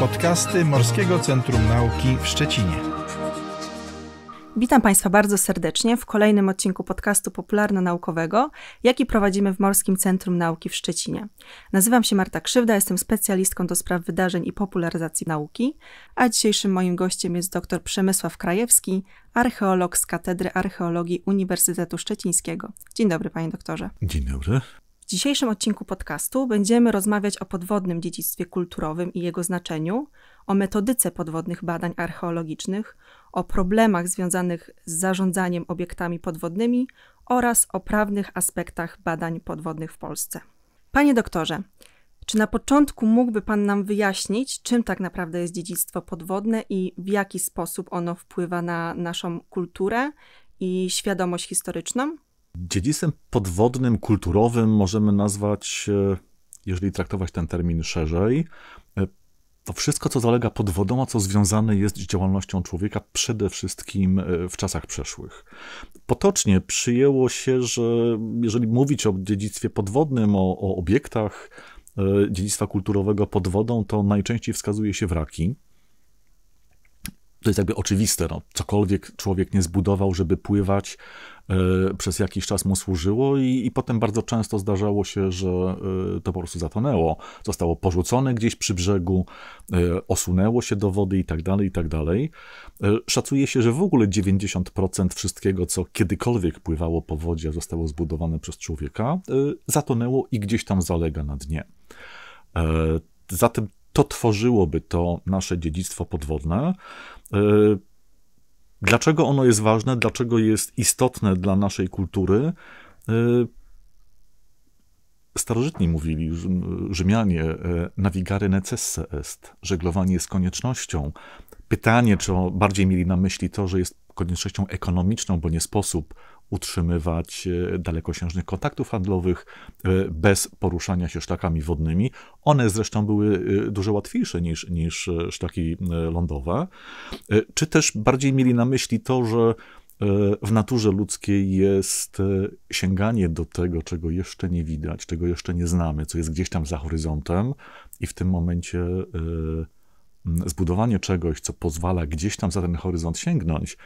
Podcasty Morskiego Centrum Nauki w Szczecinie. Witam Państwa bardzo serdecznie w kolejnym odcinku podcastu popularno-naukowego, jaki prowadzimy w Morskim Centrum Nauki w Szczecinie. Nazywam się Marta Krzywda, jestem specjalistką do spraw wydarzeń i popularyzacji nauki, a dzisiejszym moim gościem jest dr Przemysław Krajewski, archeolog z Katedry Archeologii Uniwersytetu Szczecińskiego. Dzień dobry, panie doktorze. Dzień dobry dzisiejszym odcinku podcastu będziemy rozmawiać o podwodnym dziedzictwie kulturowym i jego znaczeniu, o metodyce podwodnych badań archeologicznych, o problemach związanych z zarządzaniem obiektami podwodnymi oraz o prawnych aspektach badań podwodnych w Polsce. Panie doktorze, czy na początku mógłby Pan nam wyjaśnić, czym tak naprawdę jest dziedzictwo podwodne i w jaki sposób ono wpływa na naszą kulturę i świadomość historyczną? Dziedzictwem podwodnym, kulturowym możemy nazwać, e, jeżeli traktować ten termin szerzej, e, to wszystko, co zalega pod wodą, a co związane jest z działalnością człowieka, przede wszystkim e, w czasach przeszłych. Potocznie przyjęło się, że jeżeli mówić o dziedzictwie podwodnym, o, o obiektach dziedzictwa kulturowego pod wodą, to najczęściej wskazuje się wraki to jest jakby oczywiste, no, cokolwiek człowiek nie zbudował, żeby pływać, y, przez jakiś czas mu służyło i, i, potem bardzo często zdarzało się, że y, to po prostu zatonęło, zostało porzucone gdzieś przy brzegu, y, osunęło się do wody i tak dalej, i tak dalej. Szacuje się, że w ogóle 90% wszystkiego, co kiedykolwiek pływało po wodzie, zostało zbudowane przez człowieka, zatonęło i gdzieś tam zalega na dnie. Zatem to tworzyłoby to nasze dziedzictwo podwodne, E, dlaczego ono jest ważne, dlaczego jest istotne dla naszej kultury? E, starożytni mówili, Rzymianie, e, navigare necesse est, żeglowanie jest koniecznością. Pytanie, czy bardziej mieli na myśli to, że jest koniecznością ekonomiczną, bo nie sposób utrzymywać e, dalekosiężnych kontaktów handlowych e, bez poruszania się szlakami wodnymi. One zresztą były e, dużo łatwiejsze niż, niż szlaki lądowe. Czy też bardziej mieli na myśli to, że w naturze ludzkiej jest sięganie do tego, czego jeszcze nie widać, czego jeszcze nie znamy, co jest gdzieś tam za horyzontem, i w tym momencie zbudowanie czegoś, co pozwala gdzieś tam za ten horyzont sięgnąć,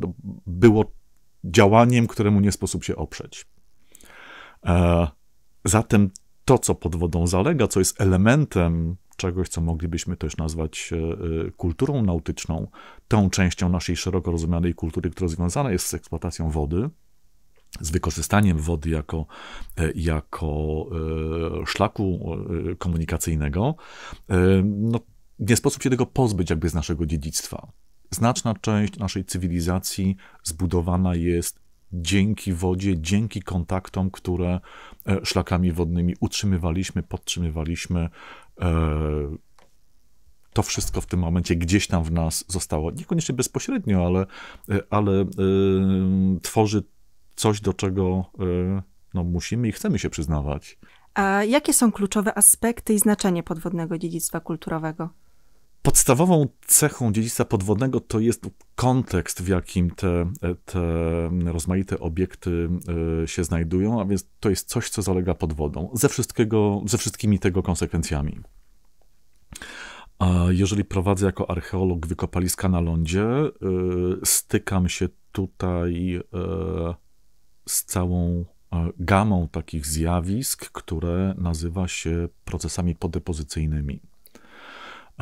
no, było działaniem, któremu nie sposób się oprzeć. E, zatem to, co pod wodą zalega, co jest elementem czegoś, co moglibyśmy też nazwać e, e, kulturą nautyczną, tą częścią naszej szeroko rozumianej kultury, która związana jest z eksploatacją wody, z wykorzystaniem wody jako, jako szlaku komunikacyjnego, no, nie sposób się tego pozbyć jakby z naszego dziedzictwa. Znaczna część naszej cywilizacji zbudowana jest dzięki wodzie, dzięki kontaktom, które e, szlakami wodnymi utrzymywaliśmy, podtrzymywaliśmy. E, to wszystko w tym momencie gdzieś tam w nas zostało. Niekoniecznie bezpośrednio, ale, e, ale tworzy coś, do czego no, musimy i chcemy się przyznawać. A jakie są kluczowe aspekty i znaczenie podwodnego dziedzictwa kulturowego? Podstawową cechą dziedzictwa podwodnego to jest kontekst, w jakim te, te rozmaite obiekty e, się znajdują, a więc to jest coś, co zalega pod wodą, ze, wszystkiego, ze wszystkimi tego konsekwencjami. A jeżeli prowadzę jako archeolog wykopaliska na lądzie, e, stykam się tutaj e, z całą gamą takich zjawisk, które nazywa się procesami podepozycyjnymi.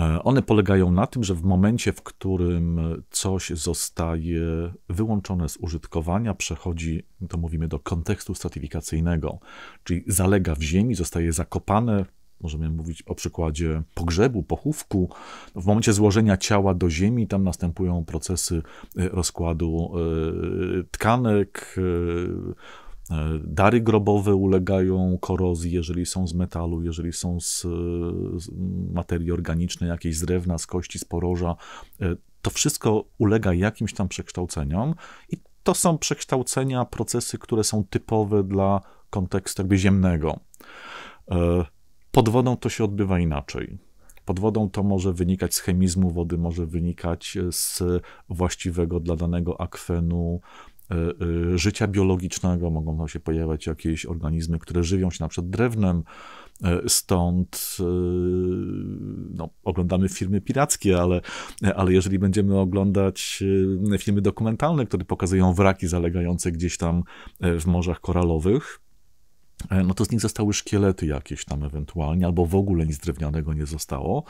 E, one polegają na tym, że w momencie, w którym coś zostaje wyłączone z użytkowania, przechodzi, to mówimy, do kontekstu stratyfikacyjnego, czyli zalega w ziemi, zostaje zakopane. Możemy mówić o przykładzie pogrzebu, pochówku. W momencie złożenia ciała do ziemi, tam następują procesy e, rozkładu e, tkanek, E, dary grobowe ulegają korozji, jeżeli są z metalu, jeżeli są z, z materii organicznej, jakiejś z drewna, z kości, z poroża. E, to wszystko ulega jakimś tam przekształceniom i to są przekształcenia, procesy, które są typowe dla kontekstu jakby ziemnego. E, pod wodą to się odbywa inaczej. Pod wodą to może wynikać z chemizmu wody, może wynikać z właściwego dla danego akwenu E, e, życia biologicznego, mogą tam się pojawiać jakieś organizmy, które żywią się na przykład drewnem, e, Stąd no, oglądamy filmy pirackie, ale, ale jeżeli będziemy oglądać filmy dokumentalne, które pokazują wraki zalegające gdzieś tam w morzach koralowych, E, no to z nich zostały szkielety jakieś tam ewentualnie, albo w ogóle nic drewnianego nie zostało.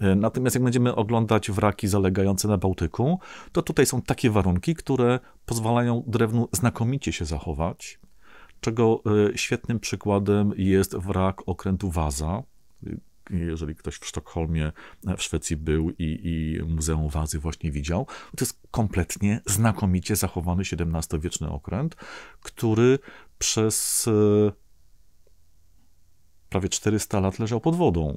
E, natomiast jak będziemy oglądać wraki zalegające na Bałtyku, to tutaj są takie warunki, które pozwalają drewnu znakomicie się zachować, czego e, świetnym przykładem jest wrak okrętu Waza, jeżeli ktoś w Sztokholmie, w Szwecji był i, i, Muzeum Wazy właśnie widział. To jest kompletnie znakomicie zachowany XVII-wieczny okręt, który przez prawie 400 lat leżał pod wodą.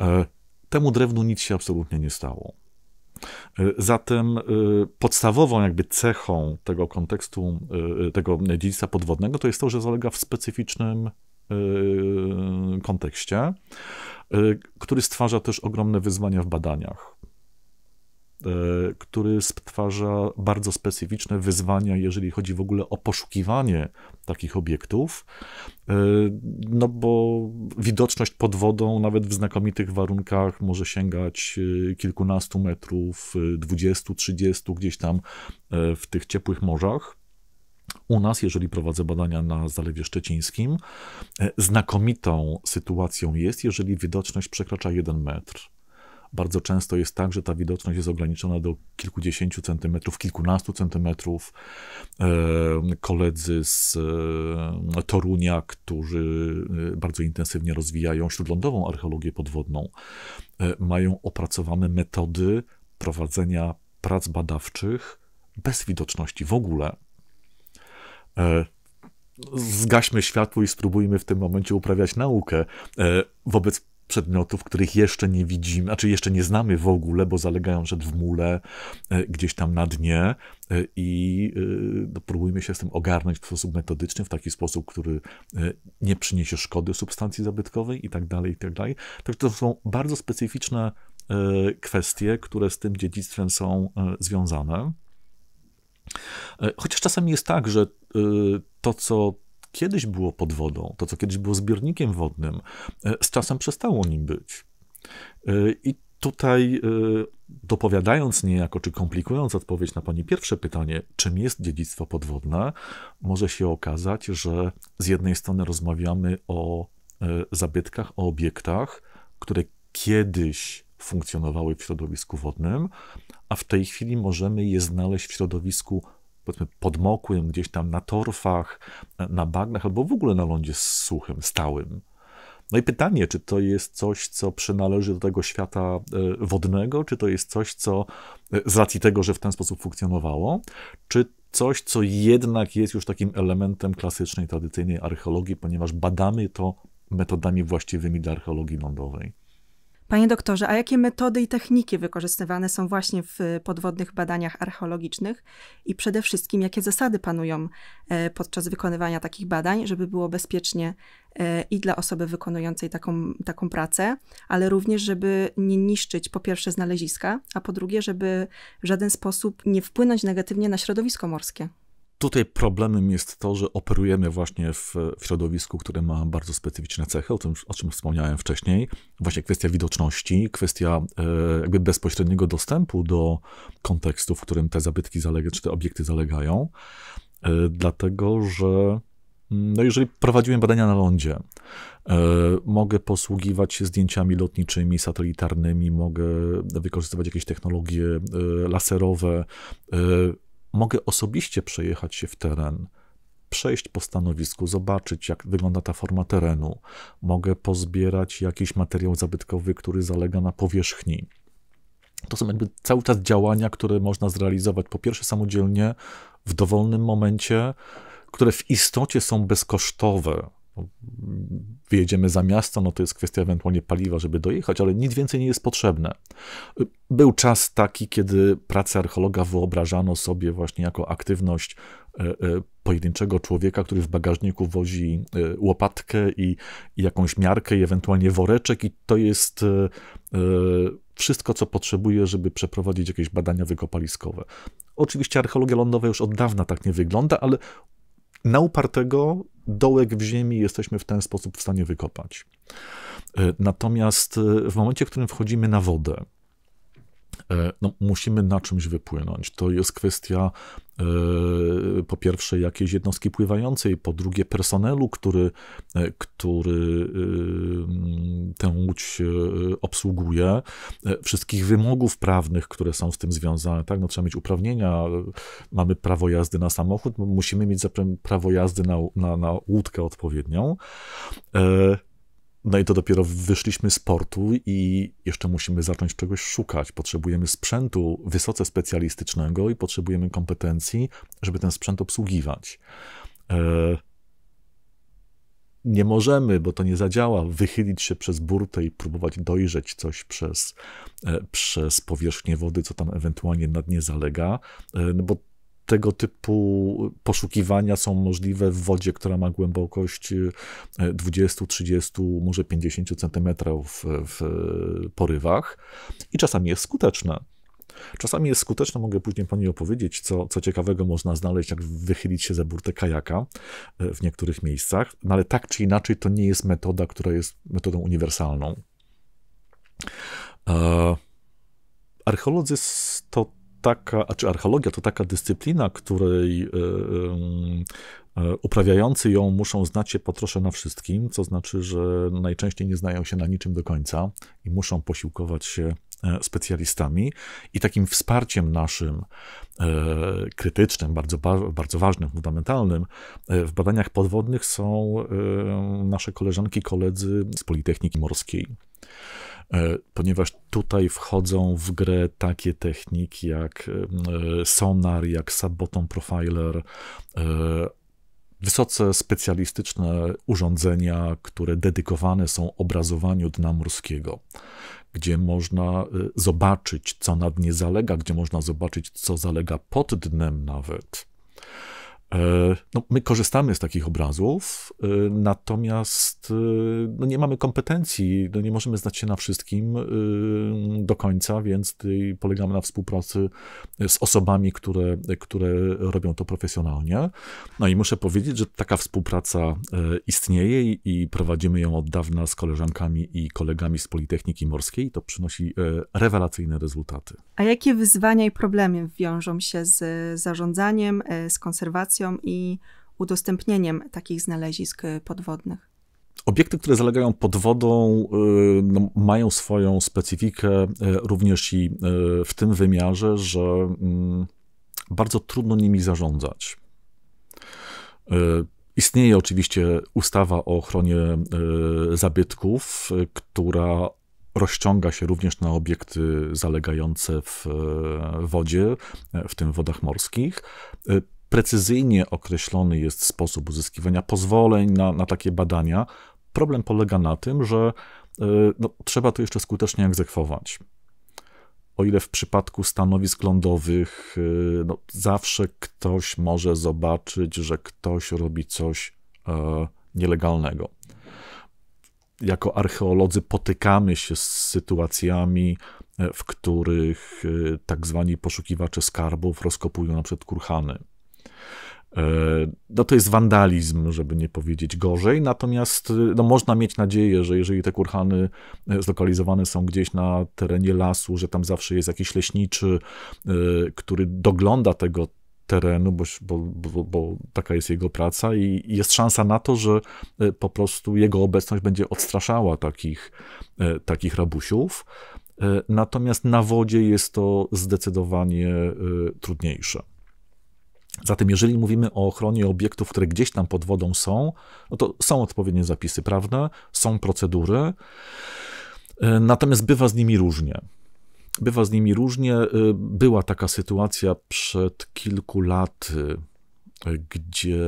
E, temu drewnu nic się absolutnie nie stało. E, zatem e, podstawową jakby cechą tego kontekstu, tego dziedzictwa podwodnego to jest to, że zalega w specyficznym kontekście, który stwarza też ogromne wyzwania w badaniach. E, który stwarza bardzo specyficzne wyzwania, jeżeli chodzi w ogóle o poszukiwanie takich obiektów, e, no bo widoczność pod wodą, nawet w znakomitych warunkach, może sięgać e, kilkunastu metrów, dwudziestu, trzydziestu, gdzieś tam w tych ciepłych morzach. U nas, jeżeli prowadzę badania na Zalewie Szczecińskim, znakomitą sytuacją jest, jeżeli widoczność przekracza jeden metr. Bardzo często jest tak, że ta widoczność jest ograniczona do kilkudziesięciu centymetrów, kilkunastu centymetrów. E, koledzy z e, Torunia, którzy e, bardzo intensywnie rozwijają śródlądową archeologię podwodną, mają opracowane metody prowadzenia prac badawczych bez widoczności w ogóle. Zgaśmy światło i spróbujmy w tym momencie uprawiać naukę. Wobec przedmiotów, których jeszcze nie widzimy, znaczy jeszcze nie znamy w ogóle, bo zalegają rzecz w mule, e, gdzieś tam na dnie e, i e, no, próbujmy się z tym ogarnąć w sposób metodyczny, w taki sposób, który nie przyniesie szkody substancji zabytkowej i tak dalej, i tak dalej. Także to są bardzo specyficzne kwestie, które z tym dziedzictwem są związane. Chociaż czasami jest tak, że to, co kiedyś było pod wodą, to co kiedyś było zbiornikiem wodnym, e, z czasem przestało nim być. E, I tutaj e, dopowiadając niejako, czy komplikując odpowiedź na Pani pierwsze pytanie, czym jest dziedzictwo podwodne, może się okazać, że z jednej strony rozmawiamy o zabytkach, o obiektach, które kiedyś funkcjonowały w środowisku wodnym, a w tej chwili możemy je znaleźć w środowisku powiedzmy, podmokłym, gdzieś tam na torfach, na bagnach albo w ogóle na lądzie suchym, stałym. No i pytanie, czy to jest coś, co przynależy do tego świata e, wodnego, czy to jest coś, co e, z racji tego, że w ten sposób funkcjonowało, czy coś, co jednak jest już takim elementem klasycznej, tradycyjnej archeologii, ponieważ badamy to metodami właściwymi dla archeologii lądowej. Panie doktorze, a jakie metody i techniki wykorzystywane są właśnie w y, podwodnych badaniach archeologicznych i przede wszystkim jakie zasady panują y, podczas wykonywania takich badań, żeby było bezpiecznie y, i dla osoby wykonującej taką, taką pracę, ale również, żeby nie niszczyć po pierwsze znaleziska, a po drugie, żeby w żaden sposób nie wpłynąć negatywnie na środowisko morskie? Tutaj problemem jest to, że operujemy właśnie w, środowisku, które ma bardzo specyficzne cechy, o, tym, o czym wspomniałem wcześniej. Właśnie kwestia widoczności, kwestia e, jakby bezpośredniego dostępu do kontekstu, w którym te zabytki zalegają, czy te obiekty zalegają. E, dlatego, że mm, no jeżeli prowadziłem badania na lądzie, e, mogę posługiwać się zdjęciami lotniczymi, satelitarnymi, mogę wykorzystywać jakieś technologie e, laserowe, e, mogę osobiście przejechać się w teren, przejść po stanowisku, zobaczyć, jak wygląda ta forma terenu. Mogę pozbierać jakiś materiał zabytkowy, który zalega na powierzchni. To są jakby cały czas działania, które można zrealizować po pierwsze samodzielnie, w dowolnym momencie, które w istocie są bezkosztowe, no, wyjedziemy za miasto, no to jest kwestia ewentualnie paliwa, żeby dojechać, ale nic więcej nie jest potrzebne. Był czas taki, kiedy pracę archeologa wyobrażano sobie właśnie jako aktywność e, e, pojedynczego człowieka, który w bagażniku wozi e, łopatkę i, i jakąś miarkę i ewentualnie woreczek i to jest wszystko, co potrzebuje, żeby przeprowadzić jakieś badania wykopaliskowe. Oczywiście archeologia lądowa już od dawna tak nie wygląda, ale na upartego dołek w ziemi jesteśmy w ten sposób w stanie wykopać. E, natomiast e, w momencie, w którym wchodzimy na wodę, E, no, musimy na czymś wypłynąć. To jest kwestia e, po pierwsze jakiejś jednostki pływającej, po drugie personelu, który, e, który y, tę łódź obsługuje, wszystkich wymogów prawnych, które są z tym związane, tak, no trzeba mieć uprawnienia, mamy prawo jazdy na samochód, musimy mieć prawo jazdy na, na, na łódkę odpowiednią, no i to dopiero wyszliśmy z portu i jeszcze musimy zacząć czegoś szukać. Potrzebujemy sprzętu wysoce specjalistycznego i potrzebujemy kompetencji, żeby ten sprzęt obsługiwać. E, nie możemy, bo to nie zadziała, wychylić się przez burtę i próbować dojrzeć coś przez, e, przez powierzchnię wody, co tam ewentualnie na dnie zalega, e, no bo tego typu poszukiwania są możliwe w wodzie, która ma głębokość 20, e, 30, może 50 centymetrów w porywach i czasami jest skuteczne. Czasami jest skuteczne, mogę później Pani opowiedzieć, co, co ciekawego można znaleźć, jak wychylić się za burtę kajaka e, w niektórych miejscach, no ale tak czy inaczej to nie jest metoda, która jest metodą uniwersalną. E, archeolodzy to taka, a czy archeologia to taka dyscyplina, której y, y, y, uprawiający ją muszą znać się po trosze na wszystkim, co znaczy, że najczęściej nie znają się na niczym do końca i muszą posiłkować się e, specjalistami i takim wsparciem naszym e, krytycznym, bardzo, bardzo ważnym, fundamentalnym e, w badaniach podwodnych są nasze koleżanki, koledzy z Politechniki Morskiej. E, ponieważ tutaj wchodzą w grę takie techniki jak e, sonar, jak sub-bottom profiler, e, wysoce specjalistyczne urządzenia, które dedykowane są obrazowaniu dna morskiego, gdzie można zobaczyć, co na dnie zalega, gdzie można zobaczyć, co zalega pod dnem nawet. E, no, my korzystamy z takich obrazów, e, natomiast e, no, nie mamy kompetencji, no, nie możemy znać się na wszystkim do końca, więc polegamy na współpracy z osobami, które, które robią to profesjonalnie. No i muszę powiedzieć, że taka współpraca istnieje i prowadzimy ją od dawna z koleżankami i kolegami z Politechniki Morskiej. To przynosi rewelacyjne rezultaty. A jakie wyzwania i problemy wiążą się z zarządzaniem, z konserwacją? i udostępnieniem takich znalezisk y, podwodnych. Obiekty, które zalegają pod wodą, y, no, mają swoją specyfikę y, również i w tym wymiarze, że mm, bardzo trudno nimi zarządzać. Istnieje oczywiście ustawa o ochronie zabytków, która rozciąga się również na obiekty zalegające w wodzie, w tym wodach morskich precyzyjnie określony jest sposób uzyskiwania pozwoleń na, na takie badania. Problem polega na tym, że e, no, trzeba to jeszcze skutecznie egzekwować. O ile w przypadku stanowisk lądowych e, no, zawsze ktoś może zobaczyć, że ktoś robi coś e, nielegalnego. Jako archeolodzy potykamy się z sytuacjami, e, w których tak zwani poszukiwacze skarbów rozkopują na przykład kurhany E, no to jest wandalizm, żeby nie powiedzieć gorzej, natomiast e, no, można mieć nadzieję, że jeżeli te kurhany e, zlokalizowane są gdzieś na terenie lasu, że tam zawsze jest jakiś leśniczy, który dogląda tego terenu, bo, bo, bo, taka jest jego praca i jest szansa na to, że po prostu jego obecność będzie odstraszała takich, takich rabusiów. Natomiast na wodzie jest to zdecydowanie trudniejsze. Zatem, jeżeli mówimy o ochronie obiektów, które gdzieś tam pod wodą są, no to są odpowiednie zapisy prawne, są procedury, e, natomiast bywa z nimi różnie. Bywa z nimi różnie. E, była taka sytuacja przed kilku laty, gdzie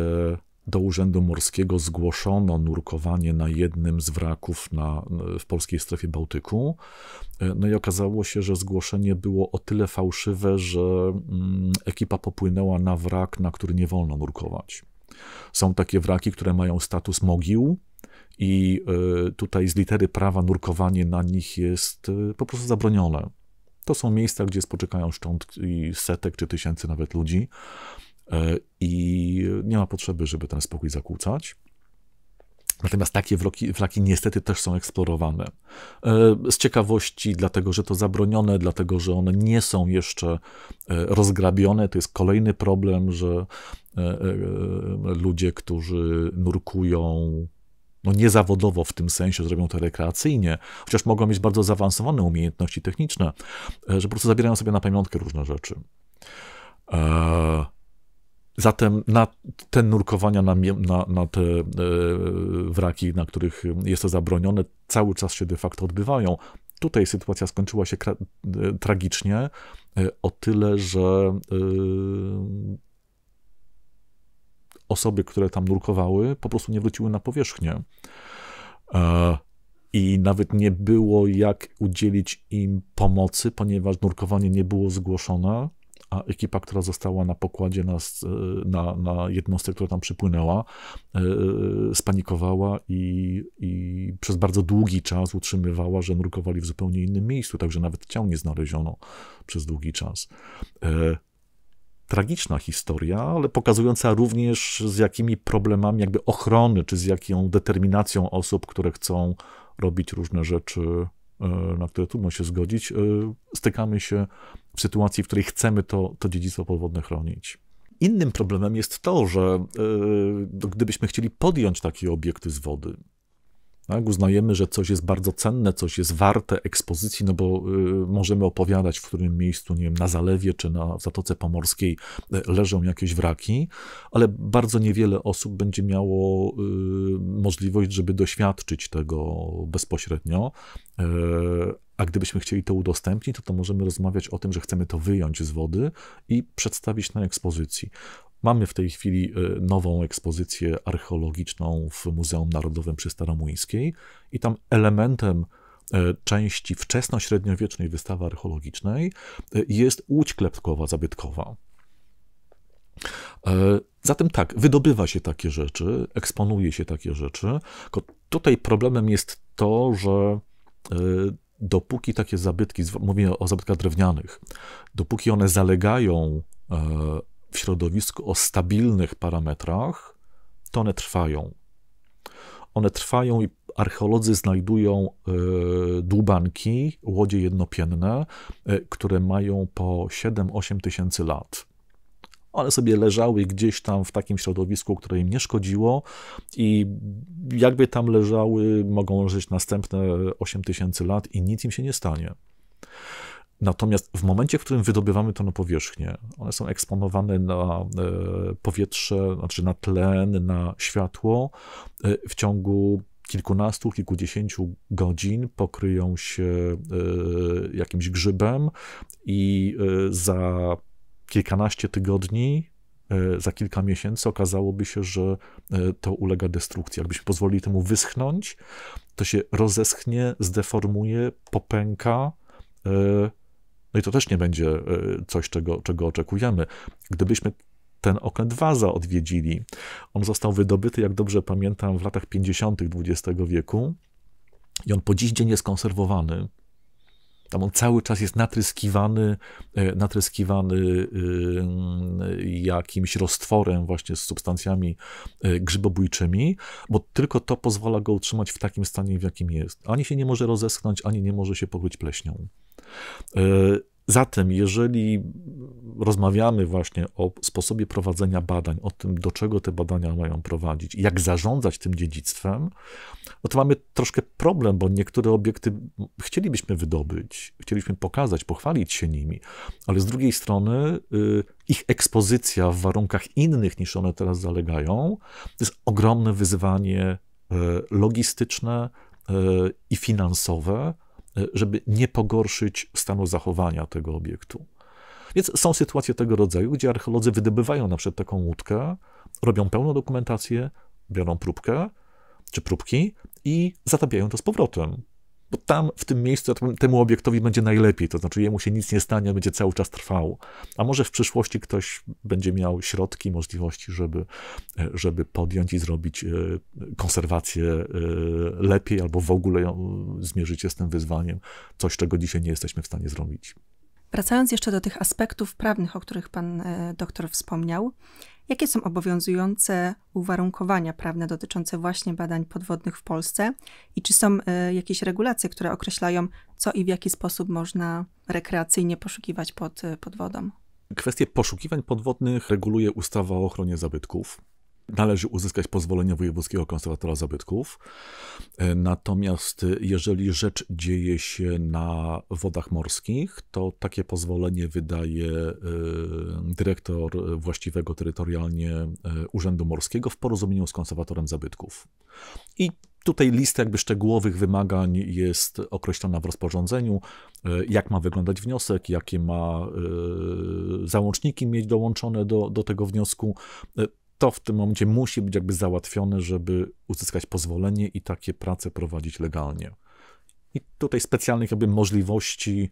do Urzędu Morskiego zgłoszono nurkowanie na jednym z wraków na, e, w polskiej strefie Bałtyku. E, no i okazało się, że zgłoszenie było o tyle fałszywe, że mm, ekipa popłynęła na wrak, na który nie wolno nurkować. Są takie wraki, które mają status mogił, i e, tutaj z litery prawa nurkowanie na nich jest po prostu zabronione. To są miejsca, gdzie spoczykają szczątki setek czy tysięcy nawet ludzi. E, i nie ma potrzeby, żeby ten spokój zakłócać. Natomiast takie wlaki, flaki niestety też są eksplorowane. E, z ciekawości, dlatego że to zabronione, dlatego że one nie są jeszcze e, rozgrabione. To jest kolejny problem, że ludzie, którzy nurkują no niezawodowo w tym sensie, że robią to rekreacyjnie, chociaż mogą mieć bardzo zaawansowane umiejętności techniczne, że po prostu zabierają sobie na pamiątkę różne rzeczy. Eee, Zatem na ten nurkowania na, na, na te e, wraki, na których jest to zabronione, cały czas się de facto odbywają. Tutaj sytuacja skończyła się e, tragicznie, e, o tyle, że e, osoby, które tam nurkowały, po prostu nie wróciły na powierzchnię. E, I nawet nie było jak udzielić im pomocy, ponieważ nurkowanie nie było zgłoszone a ekipa, która została na pokładzie na, na, na jednostce, która tam przypłynęła, e, e, spanikowała i, i przez bardzo długi czas utrzymywała, że nurkowali w zupełnie innym miejscu, także nawet ciał nie znaleziono przez długi czas e, tragiczna historia, ale pokazująca również z jakimi problemami jakby ochrony, czy z jaką determinacją osób, które chcą robić różne rzeczy E, na które trudno się zgodzić, e, stykamy się w sytuacji, w której chcemy to, to dziedzictwo podwodne chronić. Innym problemem jest to, że e, gdybyśmy chcieli podjąć takie obiekty z wody, tak? Uznajemy, że coś jest bardzo cenne, coś jest warte ekspozycji, no bo y, możemy opowiadać, w którym miejscu, nie wiem, na zalewie czy na w Zatoce Pomorskiej y, leżą jakieś wraki, ale bardzo niewiele osób będzie miało y, możliwość, żeby doświadczyć tego bezpośrednio. E, a gdybyśmy chcieli to udostępnić, to, to możemy rozmawiać o tym, że chcemy to wyjąć z wody i przedstawić na ekspozycji. Mamy w tej chwili y, nową ekspozycję archeologiczną w Muzeum Narodowym przy Staromuńskiej i tam elementem y, części wczesnośredniowiecznej wystawy archeologicznej y, jest łódź klepkowa zabytkowa. Zatem tak, wydobywa się takie rzeczy, eksponuje się takie rzeczy. Tutaj problemem jest to, że dopóki takie zabytki, mówię o zabytkach drewnianych, dopóki one zalegają w środowisku o stabilnych parametrach, to one trwają. One trwają i archeolodzy znajdują e, dłubanki, łodzie jednopienne, e, które mają po 7-8 tysięcy lat. One sobie leżały gdzieś tam w takim środowisku, które im nie szkodziło, i jakby tam leżały, mogą leżeć następne 8 tysięcy lat i nic im się nie stanie. Natomiast w momencie, w którym wydobywamy to na powierzchnię, one są eksponowane na e, powietrze, znaczy na tlen, na światło, e, w ciągu kilkunastu, kilkudziesięciu godzin pokryją się e, jakimś grzybem i za kilkanaście tygodni, za kilka miesięcy okazałoby się, że to ulega destrukcji. Jakbyśmy pozwolili temu wyschnąć, to się rozeschnie, zdeformuje, popęka no i to też nie będzie e, coś, czego, czego oczekujemy. Gdybyśmy ten okręt Waza odwiedzili, on został wydobyty, jak dobrze pamiętam, w latach 50. XX wieku i on po dziś dzień jest konserwowany. Tam on cały czas jest natryskiwany, e, natryskiwany y, y, jakimś roztworem właśnie z substancjami e, grzybobójczymi, bo tylko to pozwala go utrzymać w takim stanie, w jakim jest. Ani się nie może rozeschnąć, ani nie może się pokryć pleśnią. E, Zatem, jeżeli rozmawiamy właśnie o sposobie prowadzenia badań, o tym, do czego te badania mają prowadzić, jak zarządzać tym dziedzictwem, no to mamy troszkę problem, bo niektóre obiekty chcielibyśmy wydobyć, chcielibyśmy pokazać, pochwalić się nimi, ale z drugiej strony y, ich ekspozycja w warunkach innych niż one teraz zalegają, to jest ogromne wyzwanie y, logistyczne y, i finansowe, żeby nie pogorszyć stanu zachowania tego obiektu. Więc są sytuacje tego rodzaju, gdzie archeolodzy wydobywają na przykład taką łódkę, robią pełną dokumentację, biorą próbkę czy próbki i zatapiają to z powrotem bo tam w tym miejscu temu obiektowi będzie najlepiej, to znaczy jemu się nic nie stanie, będzie cały czas trwał. A może w przyszłości ktoś będzie miał środki, możliwości, żeby, e, żeby podjąć i zrobić e, konserwację e, lepiej, albo w ogóle zmierzyć się z tym wyzwaniem, coś, czego dzisiaj nie jesteśmy w stanie zrobić. Wracając jeszcze do tych aspektów prawnych, o których pan e, doktor wspomniał, jakie są obowiązujące uwarunkowania prawne dotyczące właśnie badań podwodnych w Polsce i czy są e, jakieś regulacje, które określają, co i w jaki sposób można rekreacyjnie poszukiwać pod, e, pod wodą? Kwestie poszukiwań podwodnych reguluje ustawa o ochronie zabytków. Należy uzyskać pozwolenie wojewódzkiego konserwatora zabytków. E, natomiast e, jeżeli rzecz dzieje się na wodach morskich, to takie pozwolenie wydaje e, dyrektor właściwego terytorialnie Urzędu Morskiego w porozumieniu z konserwatorem zabytków. I Tutaj lista jakby szczegółowych wymagań jest określona w rozporządzeniu, jak ma wyglądać wniosek, jakie ma załączniki mieć dołączone do, do tego wniosku to w tym momencie musi być jakby załatwione, żeby uzyskać pozwolenie i takie prace prowadzić legalnie. I tutaj specjalnych jakby możliwości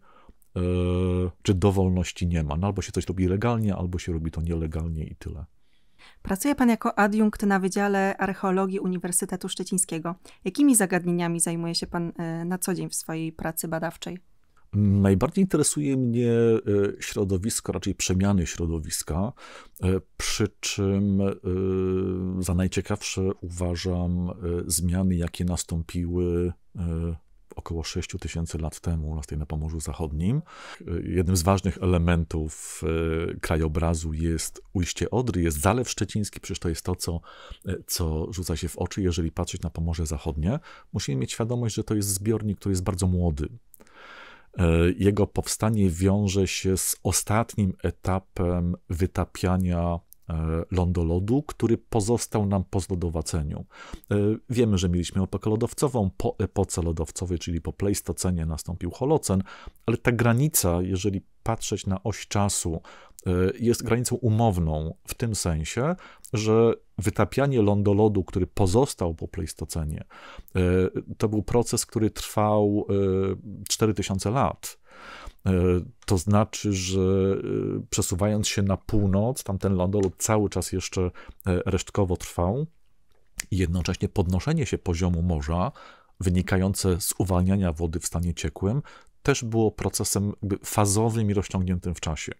yy, czy dowolności nie ma. No albo się coś robi legalnie, albo się robi to nielegalnie i tyle. Pracuje pan jako adiunkt na Wydziale Archeologii Uniwersytetu Szczecińskiego. Jakimi zagadnieniami zajmuje się pan e, na co dzień w swojej pracy badawczej? Najbardziej interesuje mnie e, środowisko, raczej przemiany środowiska, e, przy czym e, za najciekawsze uważam zmiany, jakie nastąpiły około 6 tysięcy lat temu na, na Pomorzu Zachodnim. Jednym z ważnych elementów krajobrazu jest ujście Odry, jest Zalew Szczeciński, przecież to jest to, co, co rzuca się w oczy, jeżeli patrzeć na Pomorze Zachodnie. Musimy mieć świadomość, że to jest zbiornik, który jest bardzo młody. E, jego powstanie wiąże się z ostatnim etapem wytapiania e, lądolodu, który pozostał nam po zlodowaceniu. E, wiemy, że mieliśmy epokę lodowcową, po epoce lodowcowej, czyli po Pleistocenie nastąpił Holocen, ale ta granica, jeżeli patrzeć na oś czasu, jest granicą umowną w tym sensie, że wytapianie lądolodu, który pozostał po Pleistocenie, e, to był proces, który trwał 4000 e, lat. E, to znaczy, że przesuwając się na północ, tamten lądolód cały czas jeszcze resztkowo trwał i jednocześnie podnoszenie się poziomu morza wynikające z uwalniania wody w stanie ciekłym też było procesem fazowym i rozciągniętym w czasie.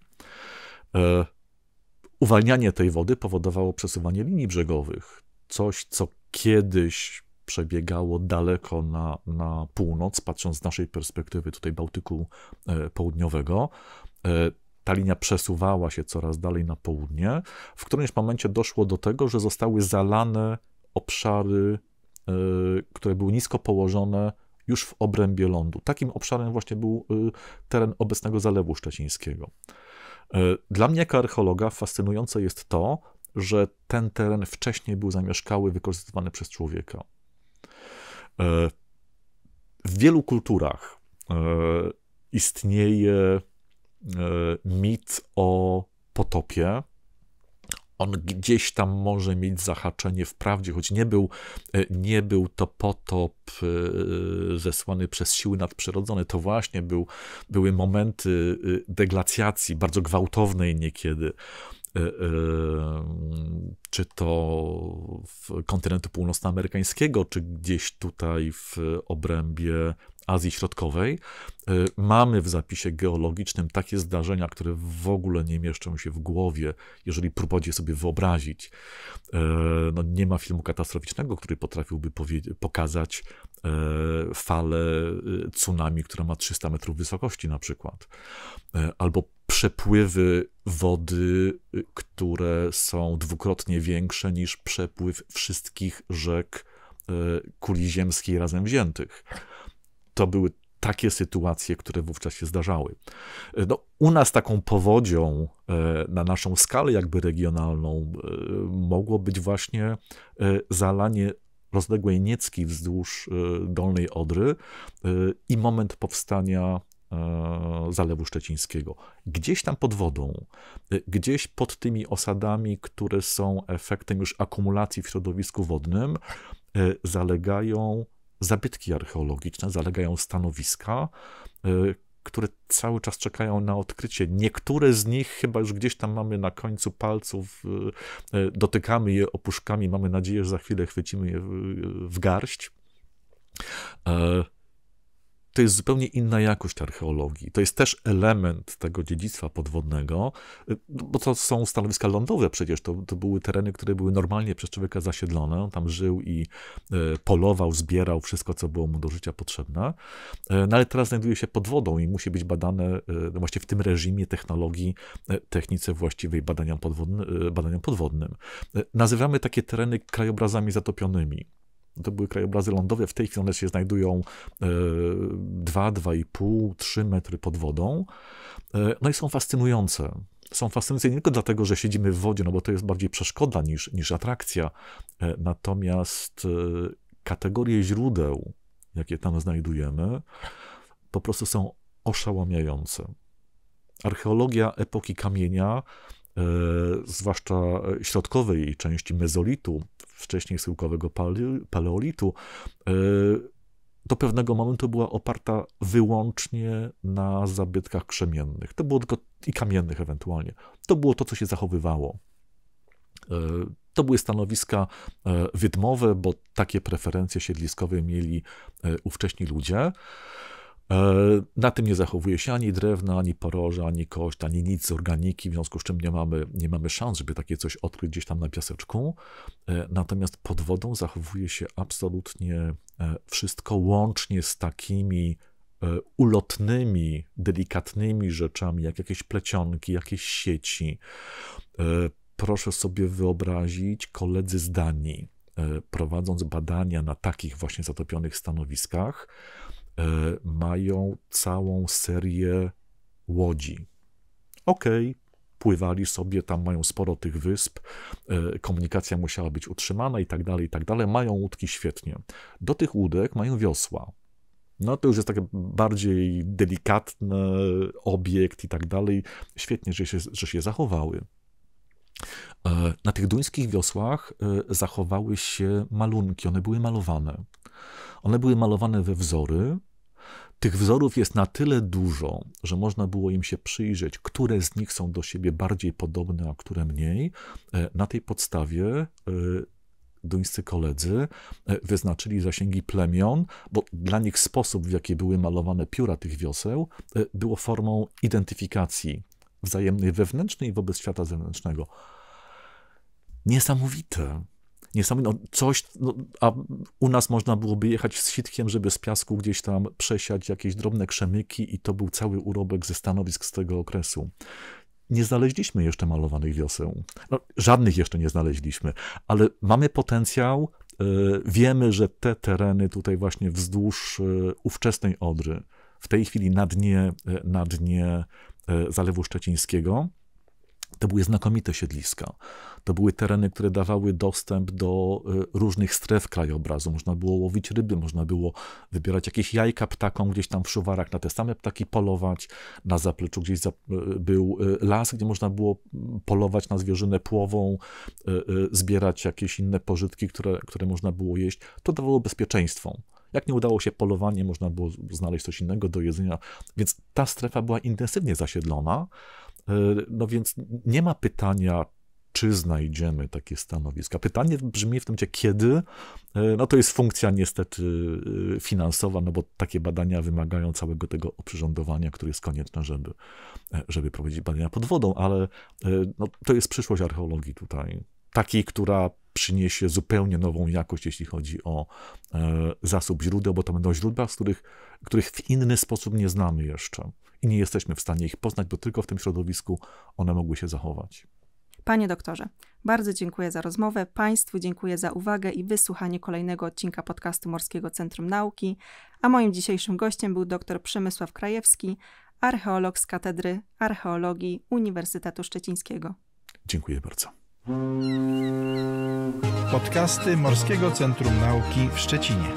Uwalnianie tej wody powodowało przesuwanie linii brzegowych. Coś, co kiedyś przebiegało daleko na, na północ, patrząc z naszej perspektywy tutaj Bałtyku e, Południowego. E, ta linia przesuwała się coraz dalej na południe. W którymś momencie doszło do tego, że zostały zalane obszary, e, które były nisko położone już w obrębie lądu. Takim obszarem właśnie był teren obecnego Zalewu Szczecińskiego. E, dla mnie, jako archeologa, fascynujące jest to, że ten teren wcześniej był zamieszkały, wykorzystywany przez człowieka. E, w wielu kulturach e, istnieje mit o potopie, on gdzieś tam może mieć zahaczenie wprawdzie, choć nie był, e, nie był to potop e, zesłany przez siły nadprzyrodzone, to właśnie był, były momenty e, deglacjacji, bardzo gwałtownej niekiedy, czy to w kontynentu północnoamerykańskiego, czy gdzieś tutaj w obrębie Azji Środkowej. Y, mamy w zapisie geologicznym takie zdarzenia, które w ogóle nie mieszczą się w głowie, jeżeli próbujecie sobie wyobrazić. Y, no, nie ma filmu katastroficznego, który potrafiłby pokazać y, falę tsunami, która ma 300 metrów wysokości na przykład. Albo przepływy wody, które są dwukrotnie większe niż przepływ wszystkich rzek kuli ziemskiej razem wziętych to były takie sytuacje, które wówczas się zdarzały. E, no, u nas taką powodzią e, na naszą skalę jakby regionalną e, mogło być właśnie zalanie rozległej niecki wzdłuż Dolnej Odry i moment powstania Zalewu Szczecińskiego. Gdzieś tam pod wodą, gdzieś pod tymi osadami, które są efektem już akumulacji w środowisku wodnym, zalegają zabytki archeologiczne, zalegają stanowiska, y, które cały czas czekają na odkrycie. Niektóre z nich chyba już gdzieś tam mamy na końcu palców, y, y, dotykamy je opuszkami, mamy nadzieję, że za chwilę chwycimy je w garść. E, to jest zupełnie inna jakość archeologii. To jest też element tego dziedzictwa podwodnego, y, no, bo to są stanowiska lądowe przecież. To, to były tereny, które były normalnie przez człowieka zasiedlone. On tam żył i e, polował, zbierał wszystko, co było mu do życia potrzebne. E, no ale teraz znajduje się pod wodą i musi być badane e, no, właśnie w tym reżimie technologii, technice właściwej badaniom, badaniom podwodnym. Nazywamy takie tereny krajobrazami zatopionymi. To były krajobrazy lądowe. W tej chwili one się znajdują 2, 2,5, 3 metry pod wodą. E, no i są fascynujące są fascynujące nie tylko dlatego, że siedzimy w wodzie, no bo to jest bardziej przeszkoda niż, niż atrakcja. E, natomiast e, kategorie źródeł, jakie tam znajdujemy, po prostu są oszałamiające. Archeologia epoki kamienia E, zwłaszcza e, środkowej części mezolitu, wcześniej syłkowego paleolitu, e, do pewnego momentu była oparta wyłącznie na zabytkach krzemiennych. To było tylko i kamiennych ewentualnie. To było to, co się zachowywało. To były stanowiska wydmowe, bo takie preferencje siedliskowe mieli ówcześni ludzie. E, na tym nie zachowuje się ani drewna, ani poroża, ani kość, ani nic z organiki, w związku z czym nie mamy, nie mamy szans, żeby takie coś odkryć gdzieś tam na piaseczku. E, natomiast pod wodą zachowuje się absolutnie e, wszystko, łącznie z takimi ulotnymi, delikatnymi rzeczami, jak jakieś plecionki, jakieś sieci. Proszę sobie wyobrazić, koledzy z Danii, prowadząc badania na takich właśnie zatopionych stanowiskach, E, mają całą serię łodzi. Okej, okay, pływali sobie, tam mają sporo tych wysp, e, komunikacja musiała być utrzymana i tak dalej, i tak dalej. Mają łódki świetnie. Do tych łódek mają wiosła. No to już jest taki bardziej delikatny obiekt i tak dalej. Świetnie, że się, że się zachowały. E, na tych duńskich wiosłach zachowały się malunki, one były malowane. One były malowane we wzory. Tych wzorów jest na tyle dużo, że można było im się przyjrzeć, które z nich są do siebie bardziej podobne, a które mniej. E, na tej podstawie e, duńscy koledzy e, wyznaczyli zasięgi plemion, bo dla nich sposób, w jaki były malowane pióra tych wioseł, było formą identyfikacji wzajemnej wewnętrznej wobec świata zewnętrznego. Niesamowite niesamowite, no coś, no, a u nas można byłoby jechać z sitkiem, żeby z piasku gdzieś tam przesiać jakieś drobne krzemyki i to był cały urobek ze stanowisk z tego okresu. Nie znaleźliśmy jeszcze malowanych wioseł. No, żadnych jeszcze nie znaleźliśmy, ale mamy potencjał. E, wiemy, że te tereny tutaj właśnie wzdłuż e, ówczesnej Odry, w tej chwili na dnie, e, na dnie Zalewu Szczecińskiego, to były znakomite siedliska. To były tereny, które dawały dostęp do y, różnych stref krajobrazu. Można było łowić ryby, można było wybierać jakieś jajka ptakom gdzieś tam w szuwarach, na te same ptaki polować. Na zapleczu gdzieś y, był y, las, gdzie można było mm, polować na zwierzynę płową, zbierać jakieś inne pożytki, które, które można było jeść. To dawało bezpieczeństwo. Jak nie udało się polowanie, można było znaleźć coś innego do jedzenia, więc ta strefa była intensywnie zasiedlona. E, no więc nie ma pytania, czy znajdziemy takie stanowiska. Pytanie brzmi w tym momencie, kiedy? E, no to jest funkcja niestety e, finansowa, no bo takie badania wymagają całego tego oprzyrządowania, które jest konieczne, żeby, żeby prowadzić badania pod wodą, ale no, to jest przyszłość archeologii tutaj. Takiej, która przyniesie zupełnie nową jakość, jeśli chodzi o zasób źródeł, bo to będą źródła, z których, których w inny sposób nie znamy jeszcze i nie jesteśmy w stanie ich poznać, bo tylko w tym środowisku one mogły się zachować. Panie doktorze, bardzo dziękuję za rozmowę. Państwu dziękuję za uwagę i wysłuchanie kolejnego odcinka podcastu Morskiego Centrum Nauki. A moim dzisiejszym gościem był dr Przemysław Krajewski, archeolog z Katedry Archeologii Uniwersytetu Szczecińskiego. Dziękuję bardzo. Podcasty Morskiego Centrum Nauki w Szczecinie.